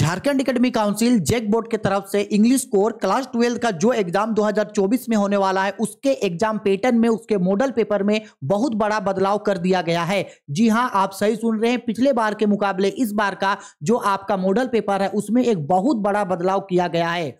Jharkhand academy council JAC board के तरफ से इंग्लिश कोर क्लास ट्वेल्व का जो एग्जाम 2024 में होने वाला है उसके एग्जाम पैटर्न में उसके मॉडल पेपर में बहुत बड़ा बदलाव कर दिया गया है जी हां आप सही सुन रहे हैं पिछले बार के मुकाबले इस बार का जो आपका मॉडल पेपर है उसमें एक बहुत बड़ा बदलाव किया गया है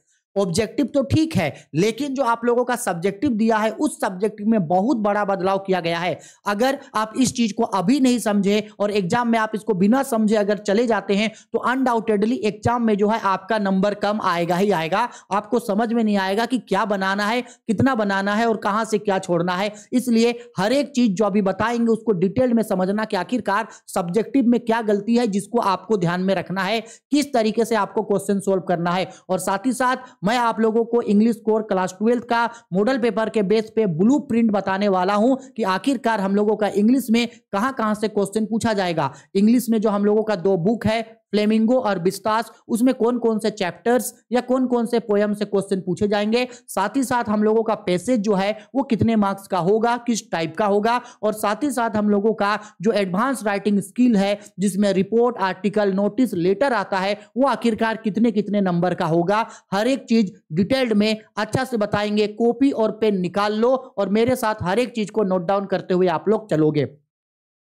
ऑब्जेक्टिव तो ठीक है लेकिन जो आप लोगों का सब्जेक्टिव दिया है उस सब्जेक्टिव में बहुत बड़ा बदलाव किया गया है अगर आप इस चीज को अभी नहीं समझे और एग्जाम में आप इसको बिना समझे अगर चले जाते हैं तो अनडाउटेडली एग्जाम में जो है आपका नंबर कम आएगा ही आएगा आपको समझ में नहीं आएगा कि क्या बनाना है कितना बनाना है और कहाँ से क्या छोड़ना है इसलिए हर एक चीज जो अभी बताएंगे उसको डिटेल में समझना कि आखिरकार सब्जेक्टिव में क्या गलती है जिसको आपको ध्यान में रखना है किस तरीके से आपको क्वेश्चन सोल्व करना है और साथ ही साथ मैं आप लोगों को इंग्लिश कोर क्लास ट्वेल्थ का मॉडल पेपर के बेस पे ब्लू प्रिंट बताने वाला हूं कि आखिरकार हम लोगों का इंग्लिश में कहां कहां से क्वेश्चन पूछा जाएगा इंग्लिश में जो हम लोगों का दो बुक है फ्लेमिंगो और विस्तास उसमें कौन कौन से चैप्टर्स या कौन कौन से पोयम से क्वेश्चन पूछे जाएंगे साथ ही साथ हम लोगों का पैसेज जो है वो कितने मार्क्स का होगा किस टाइप का होगा और साथ ही साथ हम लोगों का जो एडवांस राइटिंग स्किल है जिसमें रिपोर्ट आर्टिकल नोटिस लेटर आता है वो आखिरकार कितने कितने नंबर का होगा हर एक चीज डिटेल्ड में अच्छा से बताएंगे कॉपी और पेन निकाल लो और मेरे साथ हर एक चीज को नोट डाउन करते हुए आप लोग चलोगे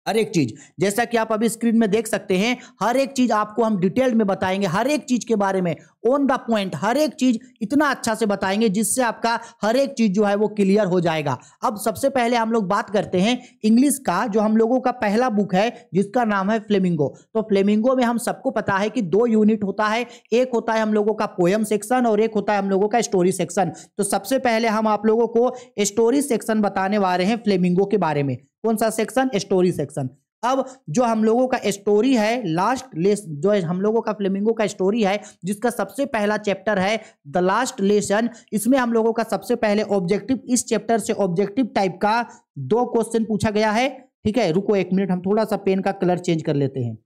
हर एक चीज जैसा कि आप अभी स्क्रीन में देख सकते हैं हर एक चीज आपको हम डिटेल में बताएंगे हर एक चीज के बारे में ऑन द पॉइंट हर एक चीज इतना अच्छा से बताएंगे जिससे आपका हर एक चीज जो है वो क्लियर हो जाएगा अब सबसे पहले हम लोग बात करते हैं इंग्लिश का जो हम लोगों का पहला बुक है जिसका नाम है फ्लेमिंगो तो फ्लेमिंगो में हम सबको पता है कि दो यूनिट होता है एक होता है हम लोगों का पोयम सेक्शन और एक होता है हम लोगों का स्टोरी सेक्शन तो सबसे पहले हम आप लोगों को स्टोरी सेक्शन बताने वाले हैं फ्लेमिंगो के बारे में कौन सा सेक्शन स्टोरी सेक्शन अब जो हम लोगों का स्टोरी है लास्ट लेस जो हम लोगों का फ्लेमिंगो का स्टोरी है जिसका सबसे पहला चैप्टर है द लास्ट लेसन इसमें हम लोगों का सबसे पहले ऑब्जेक्टिव इस चैप्टर से ऑब्जेक्टिव टाइप का दो क्वेश्चन पूछा गया है ठीक है रुको एक मिनट हम थोड़ा सा पेन का कलर चेंज कर लेते हैं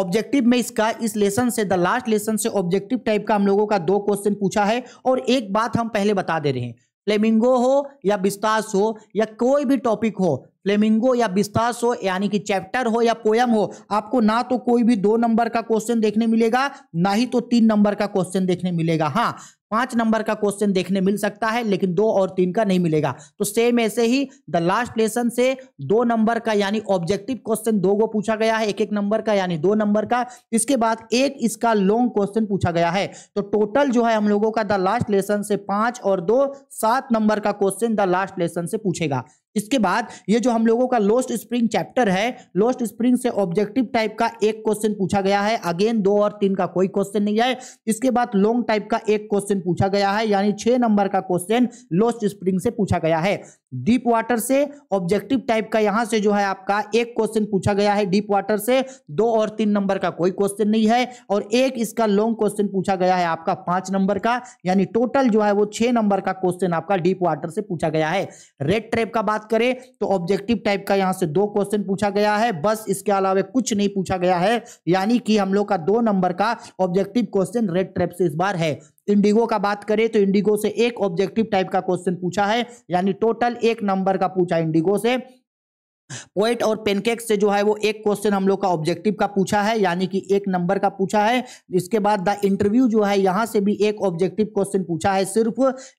ऑब्जेक्टिव हम्म, में इसका इस लेसन से द लास्ट लेसन से ऑब्जेक्टिव टाइप का हम लोगों का दो क्वेश्चन पूछा है और एक बात हम पहले बता दे रहे हैं फ्लेमिंगो हो या बिस्तास हो या कोई भी टॉपिक हो फ्लेमिंगो या बिस्तास हो यानी कि चैप्टर हो या पोयम हो आपको ना तो कोई भी दो नंबर का क्वेश्चन देखने मिलेगा ना ही तो तीन नंबर का क्वेश्चन देखने मिलेगा हाँ पांच नंबर का क्वेश्चन देखने मिल सकता है लेकिन दो और तीन का नहीं मिलेगा तो सेम ऐसे ही द लास्ट लेसन से दो नंबर का यानी ऑब्जेक्टिव क्वेश्चन दो को पूछा गया है एक एक नंबर का यानी दो नंबर का इसके बाद एक इसका लॉन्ग क्वेश्चन पूछा गया है तो टोटल जो है हम लोगों का द लास्ट लेसन से पांच और दो सात नंबर का क्वेश्चन द लास्ट लेसन से पूछेगा इसके बाद ये जो हम लोगों का लोस्ट स्प्रिंग चैप्टर है लोस्ट स्प्रिंग से ऑब्जेक्टिव टाइप का एक क्वेश्चन पूछा गया है अगेन दो और तीन का कोई क्वेश्चन नहीं है इसके बाद लॉन्ग टाइप का एक क्वेश्चन पूछा गया है यानी छह नंबर का क्वेश्चन लोस्ट स्प्रिंग से पूछा गया है डीप वाटर से ऑब्जेक्टिव टाइप का यहां से जो है आपका एक क्वेश्चन पूछा गया है डीप वाटर से दो और तीन नंबर का कोई क्वेश्चन नहीं है और एक इसका लॉन्ग क्वेश्चन पूछा गया है आपका पांच नंबर का यानी टोटल जो है वो छह नंबर का क्वेश्चन आपका डीप वाटर से पूछा गया है रेड ट्रेप का बात बात करें तो ऑब्जेक्टिव टाइप का यहां से दो क्वेश्चन पूछा गया है बस इसके अलावा कुछ नहीं पूछा गया है यानी कि हम लोग का दो नंबर का ऑब्जेक्टिव क्वेश्चन रेड ट्रैप से इस बार है इंडिगो का बात करें तो इंडिगो से एक ऑब्जेक्टिव टाइप का क्वेश्चन पूछा है यानी टोटल एक नंबर का पूछा इंडिगो से पोइट और पेनकेक से जो है वो एक क्वेश्चन हम लोग का ऑब्जेक्टिव का पूछा है यानी कि एक नंबर का पूछा है इसके बाद द इंटरव्यू जो है यहाँ से भी एक ऑब्जेक्टिव क्वेश्चन पूछा है सिर्फ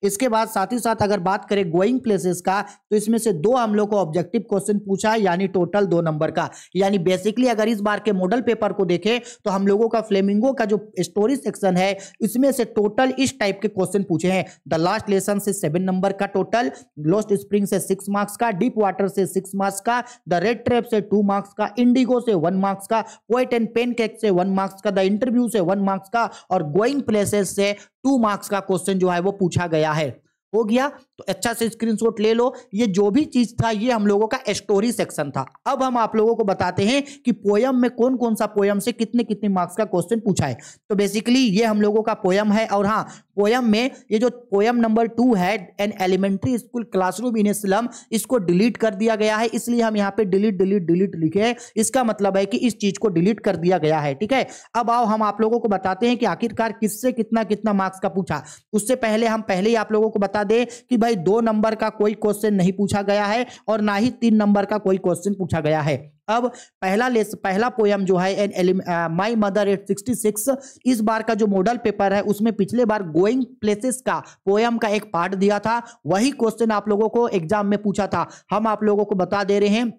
इसके बाद साथ ही साथ अगर बात करें गोइंग प्लेसेस का तो इसमें से दो हम लोग को ऑब्जेक्टिव क्वेश्चन पूछा है यानी टोटल दो नंबर का यानी बेसिकली अगर इस बार के मॉडल पेपर को देखें तो हम लोगों का फ्लेमिंगो का जो स्टोरी सेक्शन है इसमें से टोटल इस टाइप के क्वेश्चन पूछे हैं द लास्ट लेसन से सेवन नंबर का टोटल लॉस्ट स्प्रिंग से सिक्स मार्क्स का डीप वाटर से सिक्स मार्क्स का का द रेड ट्रेप से टू मार्क्स का इंडिगो से वन मार्क्स का पोइट एंड पेन केक से वन मार्क्स का द इंटरव्यू से वन मार्क्स का और गोइंग प्लेसेस से टू मार्क्स का क्वेश्चन जो है वो पूछा गया है हो गया तो अच्छा से स्क्रीनशॉट ले लो ये जो भी चीज था ये हम लोगों का स्टोरी सेक्शन था अब हम आप लोगों को बताते हैं कि पोयम में कौन कौन सा पोयम से कितने कितने मार्क्स का क्वेश्चन पूछा है तो बेसिकली ये हम लोगों का पोयम है और हाँ पोयम में ये जो पोयम नंबर टू है an elementary school classroom in slum इसको डिलीट कर दिया गया है इसलिए हम यहाँ पे डिलीट डिलीट डिलीट लिखे इसका मतलब है कि इस चीज को डिलीट कर दिया गया है ठीक है अब आओ हम आप लोगों को बताते हैं कि आखिरकार किससे कितना कितना मार्क्स का पूछा उससे पहले हम पहले ही आप लोगों को बता दें कि भाई दो नंबर का कोई क्वेश्चन नहीं पूछा गया है और ना ही तीन नंबर का कोई क्वेश्चन पूछा गया है अब पहला लेस पहला पोयम जो है an elem my mother at sixty six इस बार का जो मॉडल पेपर है उसमें पिछले बार गोइंग प्लेसेस का पोयम का एक पार्ट दिया था वही क्वेश्चन आप लोगों को एग्जाम में पूछा था हम आप लोगों को बता दे रहे हैं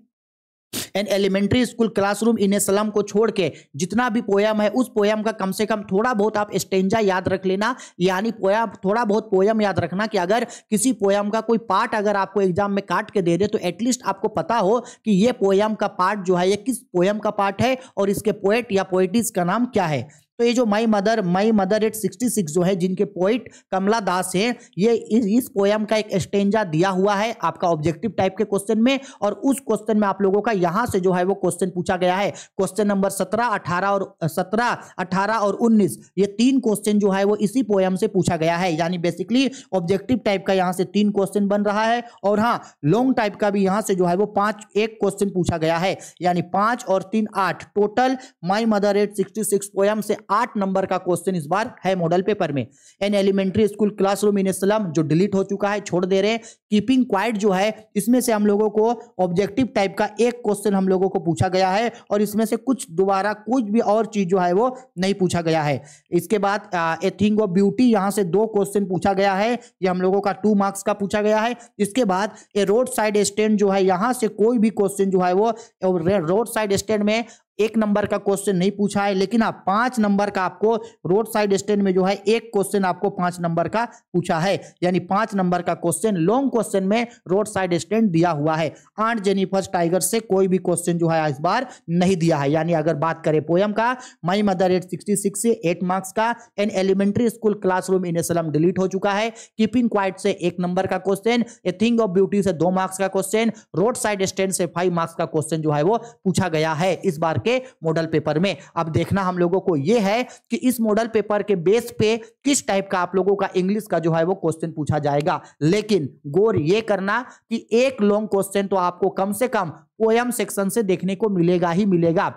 and elementary school classroom in slum को छोड़ के जितना भी पोयम है उस पोयम का कम से कम थोड़ा बहुत आप स्टेंजा याद रख लेना यानी पोया थोड़ा बहुत पोयम याद रखना कि अगर किसी पोयम का कोई पार्ट अगर आपको एग्जाम में काट के दे दे तो एटलीस्ट आपको पता हो कि ये पोयम का पार्ट जो है ये किस पोयम का पार्ट है और इसके पोएट या पोइटिस का नाम क्या है तो ये जो my mother my mother at 66 जो है जिनके पोइट कमला दास है ये इस, इस पोयम का एक स्टेंजा दिया हुआ है आपका ऑब्जेक्टिव टाइप के क्वेश्चन में और उस क्वेश्चन में आप लोगों का यहां से जो है वो क्वेश्चन पूछा गया है क्वेश्चन नंबर सत्रह अठारह और सत्रह अठारह और उन्नीस ये तीन क्वेश्चन जो है वो इसी पोयम से पूछा गया है यानी बेसिकली ऑब्जेक्टिव टाइप का यहाँ से तीन क्वेश्चन बन रहा है और हाँ लॉन्ग टाइप का भी यहाँ से जो है वो पांच एक क्वेश्चन पूछा गया है यानी पांच और तीन आठ total my mother at sixty six poem से आठ नंबर का क्वेश्चन इस बार है मॉडल पेपर में an elementary school classroom in slum जो डिलीट हो चुका है छोड़ दे रहे हैं कीपिंग क्वाइट जो है इसमें से हम लोगों को ऑब्जेक्टिव टाइप का एक क्वेश्चन हम लोगों को पूछा गया है और इसमें से कुछ दोबारा कुछ भी और चीज जो है वो नहीं पूछा गया है इसके बाद ए थिंग ऑफ ब्यूटी यहाँ से दो क्वेश्चन पूछा गया है ये हम लोगों का टू मार्क्स का पूछा गया है इसके बाद ए रोड साइड स्टैंड जो है यहाँ से कोई भी क्वेश्चन जो है वो रोड साइड स्टैंड में एक नंबर का क्वेश्चन नहीं पूछा है लेकिन आप हाँ, पांच नंबर का आपको रोड साइड स्टैंड में जो है एक क्वेश्चन आपको पांच नंबर का पूछा है यानी पांच नंबर का क्वेश्चन लॉन्ग क्वेश्चन में रोड साइड स्टैंड दिया हुआ है आंट जेनिफर्स टाइगर से कोई भी क्वेश्चन जो है इस बार नहीं दिया है यानी अगर बात करें पोयम का माई मदर एट से एट मार्क्स का and elementary school classroom in slum delete हो चुका है कीपिंग क्वाइट से एक नंबर का question a thing of beauty से दो मार्क्स का क्वेश्चन रोड साइड स्टैंड से फाइव मार्क्स का क्वेश्चन जो है वो पूछा गया है इस बार के के मॉडल पेपर में अब देखना हम लोगों को यह है कि इस मॉडल पेपर के बेस पे किस टाइप का आप लोगों का इंग्लिश का जो है वो क्वेश्चन पूछा जाएगा लेकिन गौर ये करना कि एक लॉन्ग क्वेश्चन तो आपको कम से कम पोयम सेक्शन से देखने को मिलेगा ही मिलेगा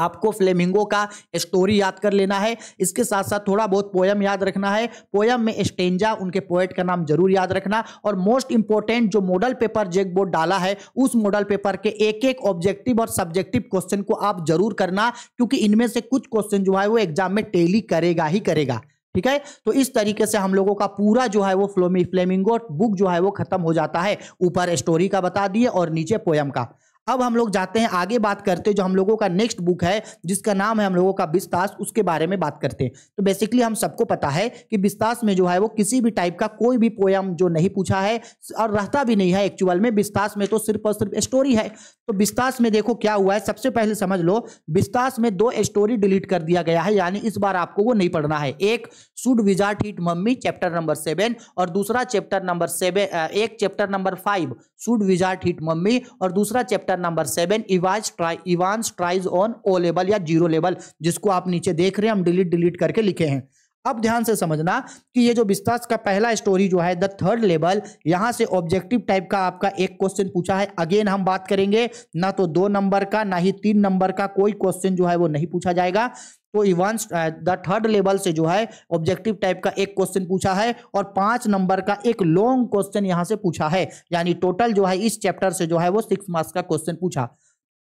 आपको फ्लेमिंगो का स्टोरी याद कर लेना है इसके साथ साथ थोड़ा बहुत पोयम याद रखना है पोयम में स्टेंजा उनके पोएट का नाम जरूर याद रखना और मोस्ट इंपॉर्टेंट जो मॉडल पेपर जेक बोर्ड डाला है उस मॉडल पेपर के एक एक ऑब्जेक्टिव और सब्जेक्टिव क्वेश्चन को आप जरूर करना क्योंकि इनमें से कुछ क्वेश्चन जो है वो एग्जाम में टेली करेगा ही करेगा ठीक है तो इस तरीके से हम लोगों का पूरा जो है वो फ्लोमी फ्लेमिंगो बुक जो है वो खत्म हो जाता है ऊपर स्टोरी का बता दिए और नीचे पोयम का अब हम लोग जाते हैं आगे बात करते हैं जो हम लोगों का नेक्स्ट बुक है जिसका नाम है हम लोगों का विस्तास उसके बारे में बात करते हैं तो बेसिकली हम सबको पता है कि विस्तास में जो है वो किसी भी टाइप का कोई भी पोयम जो नहीं पूछा है और रहता भी नहीं है एक्चुअल में विस्तास में तो सिर्फ और सिर्फ स्टोरी है तो विस्तास में देखो क्या हुआ है सबसे पहले समझ लो विस्तास में दो स्टोरी डिलीट कर दिया गया है यानी इस बार आपको वो नहीं पढ़ना है एक should wizard hit mommy chapter number seven और दूसरा चैप्टर नंबर सेवन एक chapter number five should wizard hit mommy और दूसरा chapter chapter number seven Evans try Evans tries on O level या जीरो लेवल जिसको आप नीचे देख रहे हैं हम डिलीट डिलीट करके लिखे हैं अब ध्यान से समझना कि ये जो विस्तार का पहला स्टोरी जो है द थर्ड लेवल यहां से ऑब्जेक्टिव टाइप का आपका एक क्वेश्चन पूछा है अगेन हम बात करेंगे ना तो दो नंबर का ना ही तीन नंबर का कोई क्वेश्चन जो है वो नहीं पूछा जाएगा तो इवान द थर्ड लेवल से जो है ऑब्जेक्टिव टाइप का एक क्वेश्चन पूछा है और पांच नंबर का एक लॉन्ग क्वेश्चन यहां से पूछा है यानी टोटल जो है इस चैप्टर से जो है वो सिक्स मार्क्स का क्वेश्चन पूछा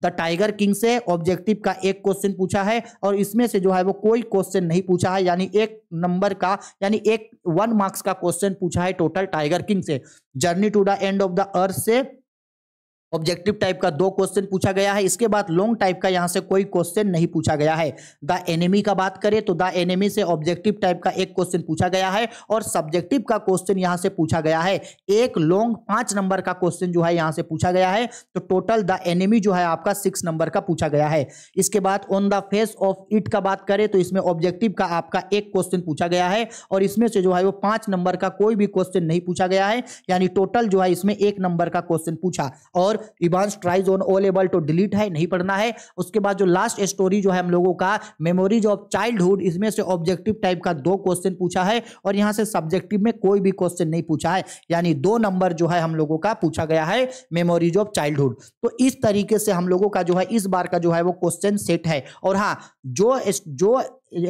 द टाइगर किंग से ऑब्जेक्टिव का एक क्वेश्चन पूछा है और इसमें से जो है वो कोई क्वेश्चन नहीं पूछा है यानी एक नंबर का यानी एक वन मार्क्स का क्वेश्चन पूछा है टोटल टाइगर किंग से journey to the end of the earth से ऑब्जेक्टिव टाइप का दो क्वेश्चन पूछा गया है इसके बाद लॉन्ग टाइप का यहाँ से कोई क्वेश्चन नहीं पूछा गया है द एनिमी का बात करें तो द एनिमी से ऑब्जेक्टिव टाइप का एक क्वेश्चन पूछा गया है और सब्जेक्टिव का क्वेश्चन यहाँ से पूछा गया है एक लॉन्ग पांच नंबर का क्वेश्चन जो है यहाँ से पूछा गया है तो टोटल द एनिमी जो है आपका सिक्स नंबर का पूछा गया है इसके बाद on the face of it का बात करें तो इसमें ऑब्जेक्टिव का आपका एक क्वेश्चन पूछा गया है और इसमें से जो है वो पांच नंबर का कोई भी क्वेश्चन नहीं पूछा गया है यानी टोटल जो है इसमें एक नंबर का क्वेश्चन पूछा और Evans tries on O level to delete है नहीं पढ़ना है उसके बाद जो लास्ट स्टोरी जो है हम लोगों का मेमोरीज ऑफ चाइल्डहुड इसमें से ऑब्जेक्टिव टाइप का दो क्वेश्चन पूछा है और यहाँ से सब्जेक्टिव में कोई भी क्वेश्चन नहीं पूछा है यानी दो नंबर जो है हम लोगों का पूछा गया है मेमोरीज ऑफ चाइल्डहुड तो इस तरीके से हम लोगों का जो है इस बार का जो है वो क्वेश्चन सेट है और हाँ जो जो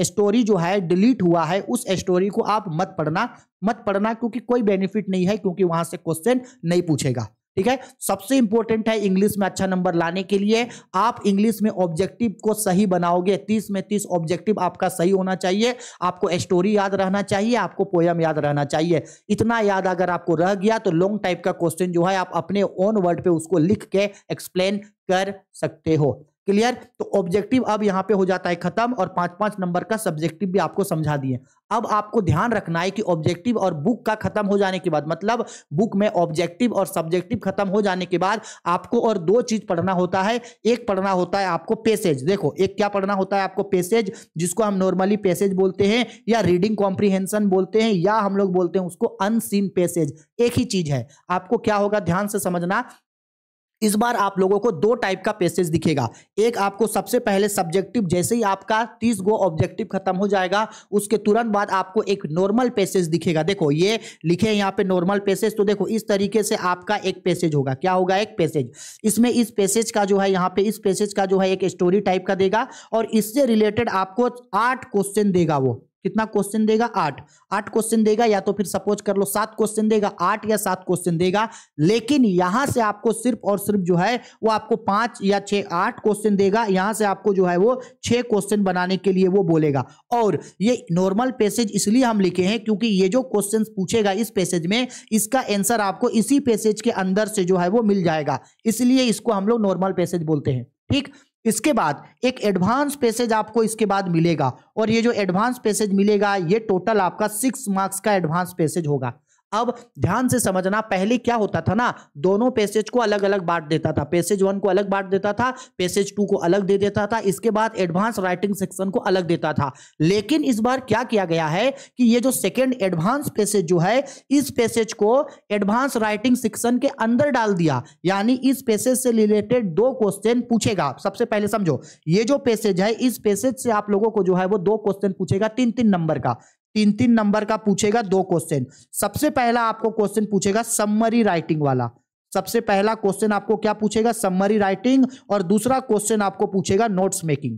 स्टोरी जो है डिलीट हुआ है उस स्टोरी को आप मत पढ़ना मत पढ़ना क्योंकि कोई बेनिफिट नहीं है क्योंकि वहां से क्वेश्चन नहीं पूछेगा ठीक है सबसे इंपॉर्टेंट है इंग्लिश में अच्छा नंबर लाने के लिए आप इंग्लिश में ऑब्जेक्टिव को सही बनाओगे तीस में तीस ऑब्जेक्टिव आपका सही होना चाहिए आपको स्टोरी याद रहना चाहिए आपको पोयम याद रहना चाहिए इतना याद अगर आपको रह गया तो लॉन्ग टाइप का क्वेश्चन जो है आप अपने ओन वर्ड पे उसको लिख के एक्सप्लेन कर सकते हो क्लियर तो ऑब्जेक्टिव अब यहाँ पे हो जाता है खत्म और पांच पांच नंबर का सब्जेक्टिव भी आपको समझा दिए अब आपको ध्यान रखना है कि ऑब्जेक्टिव और बुक का खत्म हो जाने के बाद मतलब बुक में ऑब्जेक्टिव और सब्जेक्टिव खत्म हो जाने के बाद आपको और दो चीज पढ़ना होता है एक पढ़ना होता है आपको पेसेज देखो एक क्या पढ़ना होता है आपको पेसेज जिसको हम नॉर्मली पेसेज बोलते हैं या रीडिंग कॉम्प्रीहेंशन बोलते हैं या हम लोग बोलते हैं उसको अनसीन पेसेज एक ही चीज है आपको क्या होगा ध्यान से समझना इस बार आप लोगों को दो टाइप का पेसेज दिखेगा एक आपको सबसे पहले सब्जेक्टिव जैसे ही आपका तीस गो ऑब्जेक्टिव खत्म हो जाएगा उसके तुरंत बाद आपको एक नॉर्मल पेसेज दिखेगा देखो ये लिखे हैं यहाँ पे नॉर्मल पेसेज तो देखो इस तरीके से आपका एक पेसेज होगा क्या होगा एक पेसेज इसमें इस पेसेज का जो है यहाँ पे इस पेसेज का जो है एक स्टोरी टाइप का देगा और इससे रिलेटेड आपको आठ क्वेश्चन देगा वो कितना क्वेश्चन देगा आठ आठ क्वेश्चन देगा या तो फिर सपोज कर लो सात क्वेश्चन देगा आठ या सात क्वेश्चन देगा लेकिन यहां से आपको सिर्फ और सिर्फ जो है वो आपको पांच या छह आठ क्वेश्चन देगा यहां से आपको जो है वो छह क्वेश्चन बनाने के लिए वो बोलेगा और ये नॉर्मल पैसेज इसलिए हम लिखे हैं क्योंकि ये जो क्वेश्चन पूछेगा इस पैसेज में इसका एंसर आपको इसी पैसेज के अंदर से जो है वो मिल जाएगा इसलिए इसको हम लोग नॉर्मल पैसेज बोलते हैं ठीक इसके बाद एक एडवांस पैसेज आपको इसके बाद मिलेगा और ये जो एडवांस पैसेज मिलेगा ये टोटल आपका सिक्स मार्क्स का एडवांस पैसेज होगा अब ध्यान से समझना पहले क्या होता था ना दोनों पैसेज को अलग अलग बांट देता था पैसेज वन को अलग बांट देता था पैसेज टू को अलग दे देता था इसके बाद एडवांस राइटिंग सेक्शन को अलग देता था लेकिन इस बार क्या किया गया है कि ये जो सेकेंड एडवांस पैसेज जो है इस पैसेज को एडवांस राइटिंग सेक्शन के अंदर डाल दिया यानी इस पैसेज से रिलेटेड दो क्वेश्चन पूछेगा सबसे पहले समझो ये जो पैसेज है इस पैसेज से आप लोगों को जो है वो दो क्वेश्चन पूछेगा तीन तीन नंबर का तीन तीन नंबर का पूछेगा दो क्वेश्चन सबसे पहला आपको क्वेश्चन पूछेगा सम्मरी राइटिंग वाला सबसे पहला क्वेश्चन आपको क्या पूछेगा सम्मरी राइटिंग और दूसरा क्वेश्चन आपको पूछेगा नोट्स मेकिंग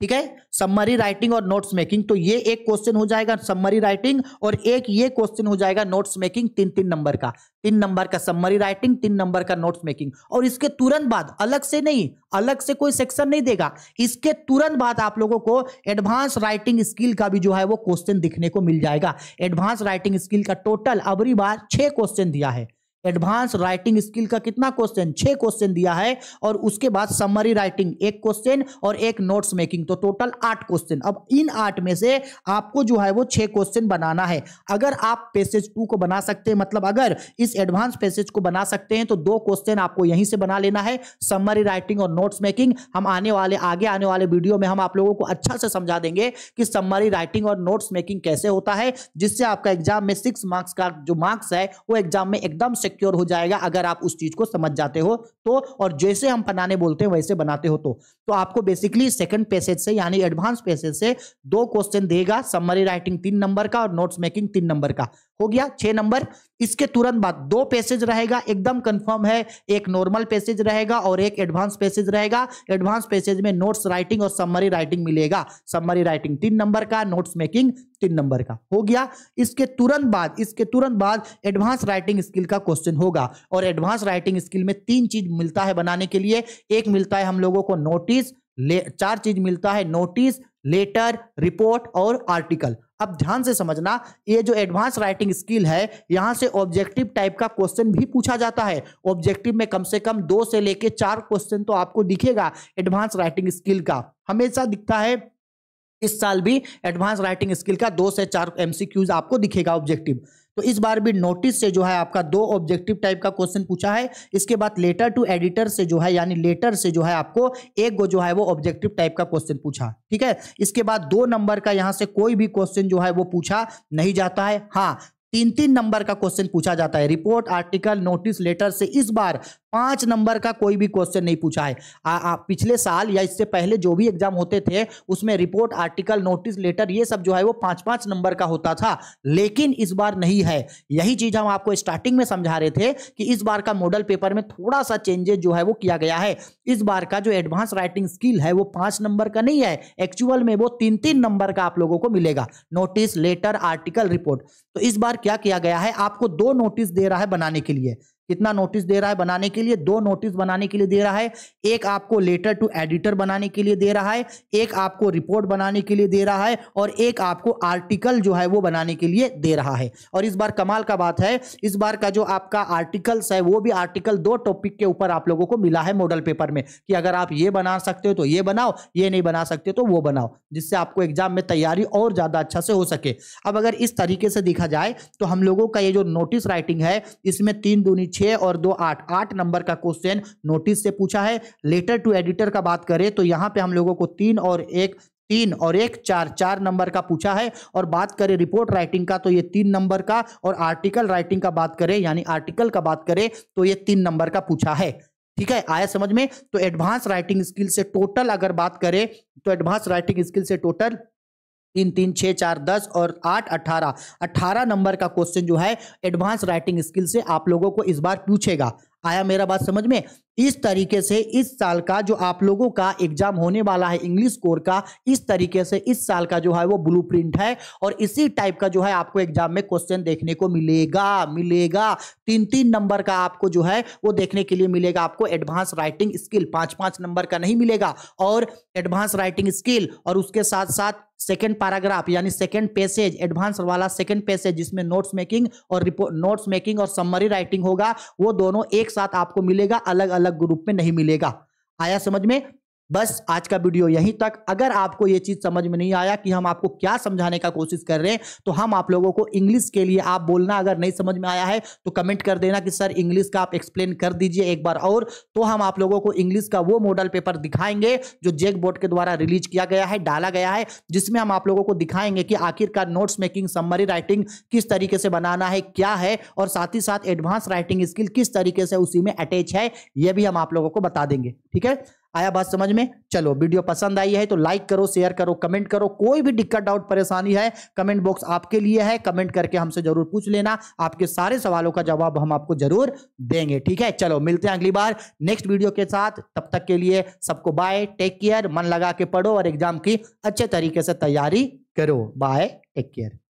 ठीक है सम्मरी राइटिंग और नोट्स मेकिंग तो ये एक क्वेश्चन हो जाएगा सम्मरी राइटिंग और एक ये क्वेश्चन हो जाएगा नोट्स मेकिंग तीन तीन नंबर का तीन नंबर का सम्मरी राइटिंग तीन नंबर का नोट्स मेकिंग और इसके तुरंत बाद अलग से नहीं अलग से कोई सेक्शन नहीं देगा इसके तुरंत बाद आप लोगों को एडवांस राइटिंग स्किल का भी जो है वो क्वेश्चन दिखने को मिल जाएगा एडवांस राइटिंग स्किल का टोटल अबरी बार छह क्वेश्चन दिया है एडवांस राइटिंग स्किल का कितना क्वेश्चन छह क्वेश्चन दिया है और उसके बाद समरी राइटिंग एक क्वेश्चन और एक नोट्स मेकिंग तो टोटल आठ क्वेश्चन अब इन आठ में से आपको जो है वो छह क्वेश्चन बनाना है अगर आप पैसेज टू को बना सकते हैं मतलब अगर इस एडवांस पैसेज को बना सकते हैं तो दो क्वेश्चन आपको यहीं से बना लेना है समरी राइटिंग और नोट्स मेकिंग हम आने वाले आगे आने वाले वीडियो में हम आप लोगों को अच्छा से समझा देंगे कि समरी राइटिंग और नोट्स मेकिंग कैसे होता है जिससे आपका एग्जाम में सिक्स मार्क्स का जो मार्क्स है वो एग्जाम में एकदम से सिक्योर हो जाएगा अगर आप उस चीज को समझ जाते हो तो और जैसे हम बनाने बोलते हैं वैसे बनाते हो तो तो आपको बेसिकली सेकंड पैसेज से यानी एडवांस पैसेज से दो क्वेश्चन देगा समरी राइटिंग तीन नंबर का और नोट्स मेकिंग तीन नंबर का हो गया छह नंबर इसके तुरंत बाद दो पैसेज रहेगा एकदम कंफर्म है एक नॉर्मल पैसेज रहेगा और एक एडवांस पैसेज रहेगा एडवांस पैसेज में नोट्स राइटिंग और सम्मरी राइटिंग मिलेगा सम्मरी राइटिंग तीन नंबर का नोट्स मेकिंग तीन नंबर का हो गया इसके तुरंत बाद इसके तुरंत बाद एडवांस राइटिंग स्किल का क्वेश्चन होगा और एडवांस राइटिंग स्किल में तीन चीज मिलता है बनाने के लिए एक मिलता है हम लोगों को नोटिस चार चीज मिलता है नोटिस लेटर रिपोर्ट और आर्टिकल अब ध्यान से समझना ये जो एडवांस राइटिंग स्किल है यहाँ से ऑब्जेक्टिव टाइप का क्वेश्चन भी पूछा जाता है ऑब्जेक्टिव में कम से कम दो से लेके चार क्वेश्चन तो आपको दिखेगा एडवांस राइटिंग स्किल का हमेशा दिखता है इस साल भी एडवांस राइटिंग स्किल का दो से चार एमसीक्यूज आपको दिखेगा ऑब्जेक्टिव तो इस बार भी नोटिस से जो है आपका दो ऑब्जेक्टिव टाइप का क्वेश्चन पूछा है इसके बाद लेटर टू एडिटर से जो है यानी लेटर से जो है आपको एक गो जो है वो ऑब्जेक्टिव टाइप का क्वेश्चन पूछा ठीक है इसके बाद दो नंबर का यहाँ से कोई भी क्वेश्चन जो है वो पूछा नहीं जाता है हाँ तीन तीन नंबर का क्वेश्चन पूछा जाता है रिपोर्ट आर्टिकल नोटिस लेटर से इस बार पांच नंबर का कोई भी क्वेश्चन नहीं पूछा है आ, आ, पिछले साल या इससे पहले जो भी एग्जाम होते थे उसमें रिपोर्ट आर्टिकल नोटिस लेटर ये सब जो है वो पांच पांच नंबर का होता था लेकिन इस बार नहीं है यही चीज हम आपको स्टार्टिंग में समझा रहे थे कि इस बार का मॉडल पेपर में थोड़ा सा चेंजेस जो है वो किया गया है इस बार का जो एडवांस राइटिंग स्किल है वो पांच नंबर का नहीं है एक्चुअल में वो तीन तीन नंबर का आप लोगों को मिलेगा नोटिस लेटर आर्टिकल रिपोर्ट तो इस बार क्या किया गया है आपको दो नोटिस दे रहा है बनाने के लिए कितना नोटिस दे रहा है बनाने के लिए दो नोटिस बनाने के लिए दे रहा है एक आपको लेटर टू एडिटर बनाने के लिए दे रहा है एक आपको रिपोर्ट बनाने के लिए दे रहा है और एक आपको आर्टिकल जो है वो बनाने के लिए दे रहा है और इस बार कमाल का बात है इस बार का जो आपका आर्टिकल्स है वो भी आर्टिकल दो टॉपिक के ऊपर आप लोगों को मिला है मॉडल पेपर में कि अगर आप ये बना सकते हो तो ये बनाओ ये नहीं बना सकते तो वो बनाओ जिससे आपको एग्जाम में तैयारी और ज़्यादा अच्छा से हो सके अब अगर इस तरीके से देखा जाए तो हम लोगों का ये जो नोटिस राइटिंग है इसमें तीन दूनी छह और दो आठ आठ नंबर का क्वेश्चन नोटिस से पूछा है लेटर टू एडिटर का बात करें तो यहाँ पे हम लोगों को तीन और एक तीन और एक चार चार नंबर का पूछा है और बात करें रिपोर्ट राइटिंग का तो ये तीन नंबर का और आर्टिकल राइटिंग का बात करें यानी आर्टिकल का बात करें तो ये तीन नंबर का पूछा है ठीक है आया समझ में तो एडवांस राइटिंग स्किल से टोटल अगर बात करें तो एडवांस राइटिंग स्किल से टोटल तीन तीन छः चार दस और आठ अठारह अठारह नंबर का क्वेश्चन जो है एडवांस राइटिंग स्किल से आप लोगों को इस बार पूछेगा आया मेरा बात समझ में इस तरीके से इस साल का जो आप लोगों का एग्जाम होने वाला है इंग्लिश कोर का इस तरीके से इस साल का जो है वो ब्लूप्रिंट है और इसी टाइप का जो है आपको एग्जाम में क्वेश्चन देखने को मिलेगा मिलेगा तीन तीन नंबर का आपको जो है वो देखने के लिए मिलेगा आपको एडवांस राइटिंग स्किल पांच पांच नंबर का नहीं मिलेगा और एडवांस राइटिंग स्किल और उसके साथ साथ सेकेंड पैराग्राफ यानी सेकेंड पैसेज एडवांस वाला सेकेंड पैसेज जिसमें नोट्स मेकिंग और रिपोर्ट नोट्स मेकिंग और सम्मरी राइटिंग होगा वो दोनों एक एक साथ आपको मिलेगा अलग अलग ग्रुप में नहीं मिलेगा आया समझ में बस आज का वीडियो यहीं तक अगर आपको ये चीज़ समझ में नहीं आया कि हम आपको क्या समझाने का कोशिश कर रहे हैं तो हम आप लोगों को इंग्लिश के लिए आप बोलना अगर नहीं समझ में आया है तो कमेंट कर देना कि सर इंग्लिश का आप एक्सप्लेन कर दीजिए एक बार और तो हम आप लोगों को इंग्लिश का वो मॉडल पेपर दिखाएंगे जो जेक बोर्ड के द्वारा रिलीज किया गया है डाला गया है जिसमें हम आप लोगों को दिखाएंगे कि आखिरकार नोट्स मेकिंग सम्मरी राइटिंग किस तरीके से बनाना है क्या है और साथ ही साथ एडवांस राइटिंग स्किल किस तरीके से उसी में अटैच है यह भी हम आप लोगों को बता देंगे ठीक है आया बात समझ में चलो वीडियो पसंद आई है तो लाइक करो शेयर करो कमेंट करो कोई भी दिक्कत डाउट परेशानी है कमेंट बॉक्स आपके लिए है कमेंट करके हमसे जरूर पूछ लेना आपके सारे सवालों का जवाब हम आपको जरूर देंगे ठीक है चलो मिलते हैं अगली बार नेक्स्ट वीडियो के साथ तब तक के लिए सबको बाय टेक केयर मन लगा के पढ़ो और एग्जाम की अच्छे तरीके से तैयारी करो बाय टेक केयर